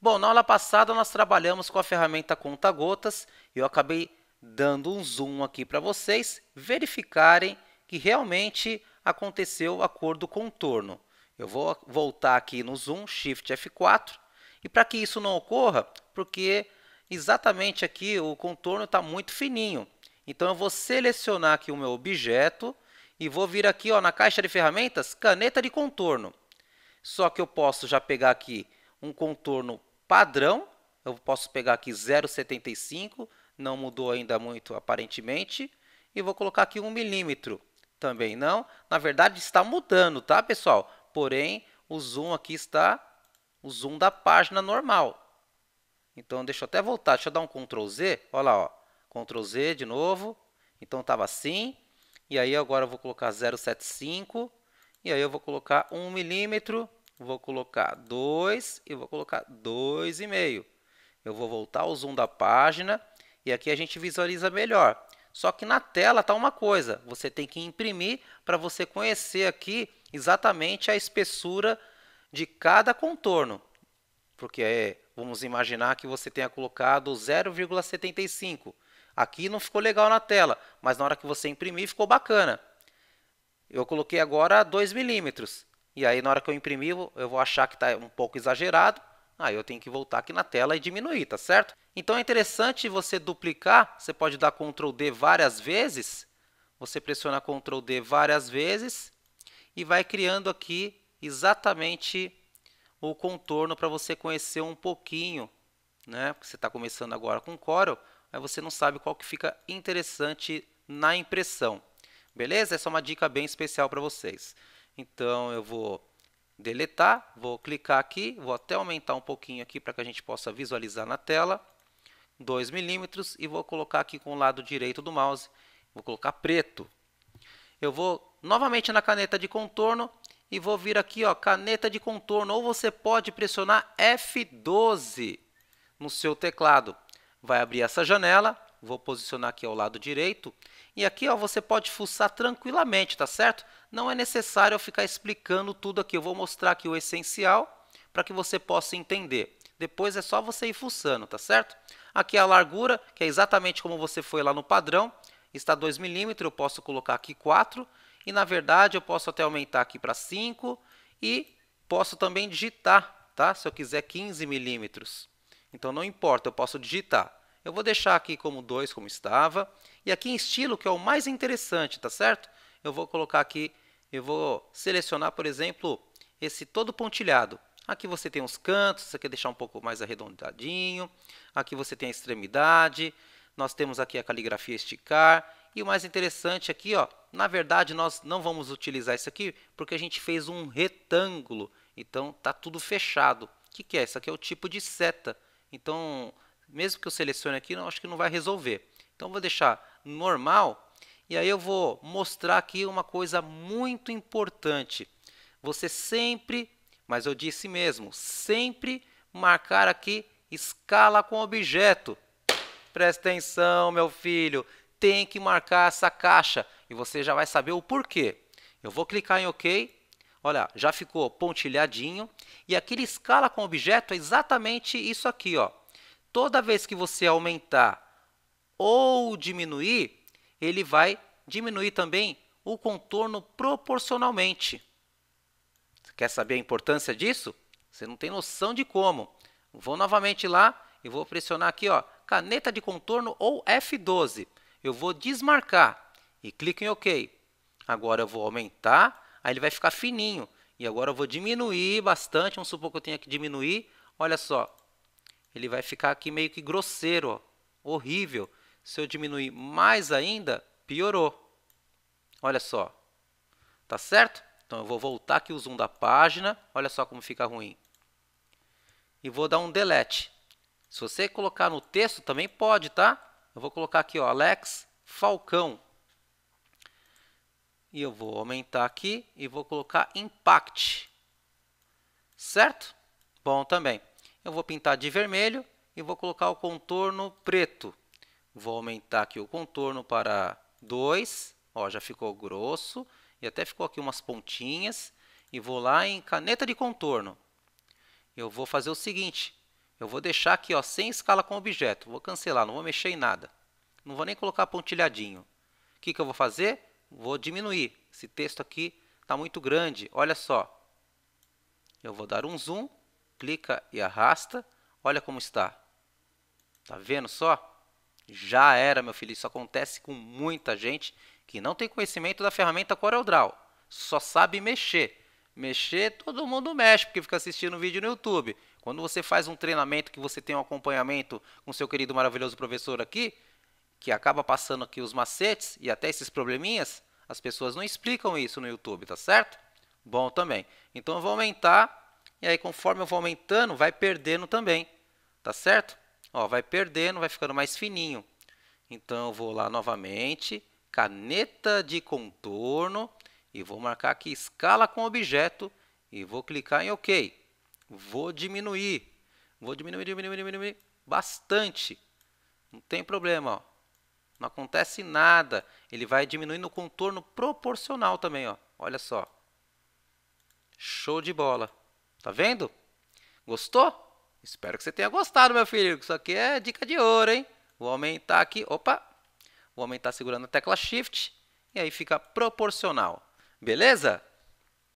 Bom, na aula passada nós trabalhamos com a ferramenta Conta Gotas e eu acabei dando um zoom aqui para vocês verificarem que realmente aconteceu a cor do contorno. Eu vou voltar aqui no zoom, Shift F4, e para que isso não ocorra, porque exatamente aqui o contorno está muito fininho, então eu vou selecionar aqui o meu objeto e vou vir aqui ó, na caixa de ferramentas, caneta de contorno. Só que eu posso já pegar aqui um contorno padrão. Eu posso pegar aqui 0,75, não mudou ainda muito aparentemente. E vou colocar aqui 1 milímetro, também não. Na verdade está mudando, tá pessoal? Porém, o zoom aqui está o zoom da página normal. Então, deixa eu até voltar, deixa eu dar um Ctrl Z, olha lá, ó. Ctrl Z de novo, então estava assim, e aí agora eu vou colocar 0,75, e aí eu vou colocar 1 milímetro, vou colocar 2 e vou colocar 2,5. Eu vou voltar o zoom da página e aqui a gente visualiza melhor. Só que na tela está uma coisa, você tem que imprimir para você conhecer aqui exatamente a espessura de cada contorno. Porque é, vamos imaginar que você tenha colocado 0,75. Aqui não ficou legal na tela, mas na hora que você imprimir ficou bacana. Eu coloquei agora 2 milímetros. E aí na hora que eu imprimir, eu vou achar que está um pouco exagerado. Aí eu tenho que voltar aqui na tela e diminuir, tá certo? Então é interessante você duplicar, você pode dar Ctrl D várias vezes. Você pressiona Ctrl D várias vezes e vai criando aqui exatamente o contorno para você conhecer um pouquinho, né? Porque você está começando agora com Corel, aí você não sabe qual que fica interessante na impressão. Beleza? Essa é uma dica bem especial para vocês. Então eu vou deletar, vou clicar aqui, vou até aumentar um pouquinho aqui para que a gente possa visualizar na tela. 2 milímetros e vou colocar aqui com o lado direito do mouse, vou colocar preto. Eu vou novamente na caneta de contorno e vou vir aqui, ó, caneta de contorno, ou você pode pressionar F12 no seu teclado. Vai abrir essa janela, vou posicionar aqui ao lado direito, e aqui ó, você pode fuçar tranquilamente, tá certo? Não é necessário eu ficar explicando tudo aqui. Eu vou mostrar aqui o essencial para que você possa entender. Depois é só você ir fuçando, tá certo? Aqui é a largura, que é exatamente como você foi lá no padrão, está 2 milímetros, eu posso colocar aqui 4, e na verdade eu posso até aumentar aqui para 5, e posso também digitar, tá? se eu quiser 15 milímetros. Então não importa, eu posso digitar. Eu vou deixar aqui como 2, como estava, e aqui em estilo, que é o mais interessante, tá certo? eu vou colocar aqui, eu vou selecionar, por exemplo, esse todo pontilhado. Aqui você tem os cantos, você quer deixar um pouco mais arredondadinho. Aqui você tem a extremidade. Nós temos aqui a caligrafia esticar. E o mais interessante aqui, ó, na verdade, nós não vamos utilizar isso aqui porque a gente fez um retângulo. Então, tá tudo fechado. O que, que é? Isso aqui é o tipo de seta. Então, mesmo que eu selecione aqui, não, acho que não vai resolver. Então, vou deixar normal e aí eu vou mostrar aqui uma coisa muito importante. Você sempre, mas eu disse mesmo, sempre marcar aqui escala com objeto. Presta atenção, meu filho, tem que marcar essa caixa e você já vai saber o porquê. Eu vou clicar em OK. Olha, já ficou pontilhadinho. E aquele escala com objeto é exatamente isso aqui. Ó. Toda vez que você aumentar ou diminuir, ele vai diminuir também o contorno proporcionalmente. Quer saber a importância disso? Você não tem noção de como. Vou novamente lá e vou pressionar aqui, ó, caneta de contorno ou F12. Eu vou desmarcar e clico em OK. Agora eu vou aumentar, aí ele vai ficar fininho. E agora eu vou diminuir bastante, vamos supor que eu tenha que diminuir. Olha só, ele vai ficar aqui meio que grosseiro, ó, horrível. Se eu diminuir mais ainda, piorou. Olha só. Tá certo? Então, eu vou voltar aqui o zoom da página. Olha só como fica ruim. E vou dar um delete. Se você colocar no texto, também pode, tá? Eu vou colocar aqui, ó, Alex Falcão. E eu vou aumentar aqui e vou colocar Impact. Certo? Bom também. Eu vou pintar de vermelho e vou colocar o contorno preto. Vou aumentar aqui o contorno para 2. Ó, já ficou grosso. E até ficou aqui umas pontinhas. E vou lá em caneta de contorno. Eu vou fazer o seguinte. Eu vou deixar aqui ó, sem escala com objeto. Vou cancelar, não vou mexer em nada. Não vou nem colocar pontilhadinho. O que, que eu vou fazer? Vou diminuir. Esse texto aqui está muito grande. Olha só. Eu vou dar um zoom, clica e arrasta. Olha como está. Tá vendo só? Já era, meu filho. Isso acontece com muita gente que não tem conhecimento da ferramenta CorelDRAW. É Só sabe mexer. Mexer, todo mundo mexe, porque fica assistindo vídeo no YouTube. Quando você faz um treinamento que você tem um acompanhamento com seu querido maravilhoso professor aqui, que acaba passando aqui os macetes e até esses probleminhas, as pessoas não explicam isso no YouTube, tá certo? Bom também. Então eu vou aumentar, e aí conforme eu vou aumentando, vai perdendo também, tá certo? Ó, vai perdendo, vai ficando mais fininho. Então, eu vou lá novamente, caneta de contorno, e vou marcar aqui escala com objeto, e vou clicar em OK. Vou diminuir, vou diminuir, diminuir, diminuir bastante. Não tem problema, ó. Não acontece nada. Ele vai diminuindo o contorno proporcional também, ó. Olha só. Show de bola. Tá vendo? Gostou? Espero que você tenha gostado, meu filho. Isso aqui é dica de ouro, hein? O homem tá aqui, opa. O homem tá segurando a tecla Shift e aí fica proporcional. Beleza?